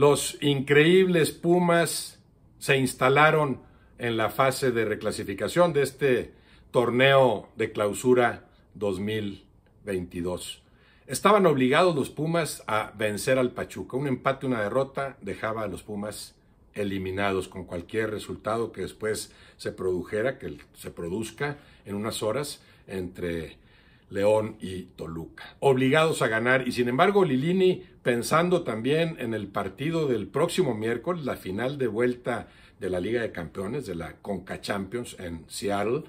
Los increíbles Pumas se instalaron en la fase de reclasificación de este torneo de clausura 2022. Estaban obligados los Pumas a vencer al Pachuca. Un empate, una derrota dejaba a los Pumas eliminados con cualquier resultado que después se produjera, que se produzca en unas horas entre León y Toluca. Obligados a ganar. Y sin embargo, Lilini, pensando también en el partido del próximo miércoles, la final de vuelta de la Liga de Campeones, de la Conca Champions en Seattle,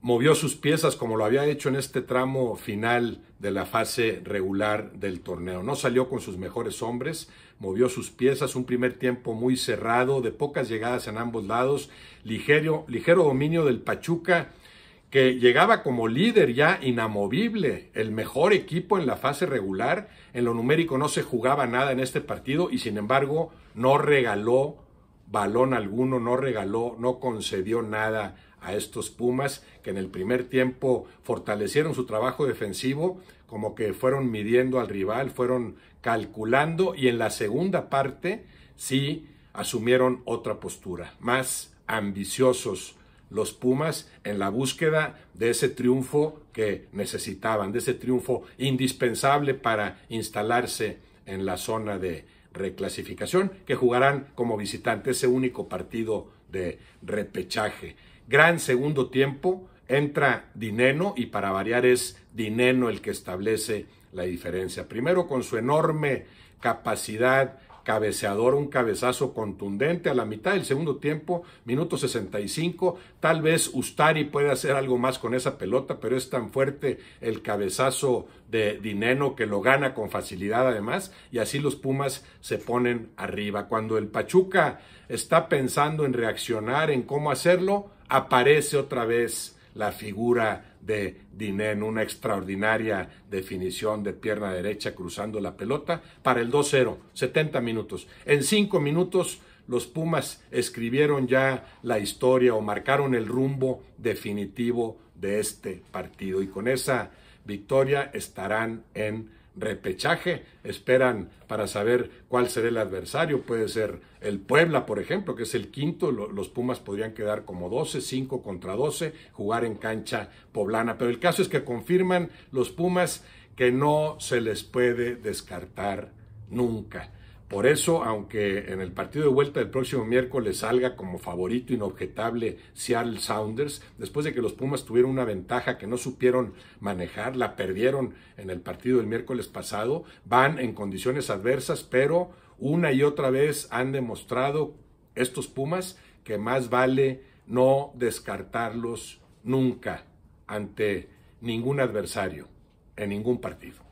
movió sus piezas como lo había hecho en este tramo final de la fase regular del torneo. No salió con sus mejores hombres, movió sus piezas, un primer tiempo muy cerrado, de pocas llegadas en ambos lados, ligero, ligero dominio del Pachuca que llegaba como líder ya inamovible, el mejor equipo en la fase regular, en lo numérico no se jugaba nada en este partido y sin embargo no regaló balón alguno, no regaló, no concedió nada a estos Pumas que en el primer tiempo fortalecieron su trabajo defensivo, como que fueron midiendo al rival, fueron calculando y en la segunda parte sí asumieron otra postura, más ambiciosos los Pumas en la búsqueda de ese triunfo que necesitaban, de ese triunfo indispensable para instalarse en la zona de reclasificación, que jugarán como visitante ese único partido de repechaje. Gran segundo tiempo, entra Dineno y para variar es Dineno el que establece la diferencia. Primero con su enorme capacidad cabeceador, un cabezazo contundente a la mitad del segundo tiempo, minuto 65. Tal vez Ustari puede hacer algo más con esa pelota, pero es tan fuerte el cabezazo de Dineno que lo gana con facilidad además, y así los Pumas se ponen arriba. Cuando el Pachuca está pensando en reaccionar, en cómo hacerlo, aparece otra vez la figura de Diné en una extraordinaria definición de pierna derecha cruzando la pelota para el 2-0, 70 minutos. En 5 minutos los Pumas escribieron ya la historia o marcaron el rumbo definitivo de este partido y con esa victoria estarán en repechaje, esperan para saber cuál será el adversario. Puede ser el Puebla, por ejemplo, que es el quinto. Los Pumas podrían quedar como 12, 5 contra 12, jugar en cancha poblana. Pero el caso es que confirman los Pumas que no se les puede descartar nunca. Por eso, aunque en el partido de vuelta del próximo miércoles salga como favorito inobjetable Seattle Sounders, después de que los Pumas tuvieron una ventaja que no supieron manejar, la perdieron en el partido del miércoles pasado, van en condiciones adversas, pero una y otra vez han demostrado estos Pumas que más vale no descartarlos nunca ante ningún adversario en ningún partido.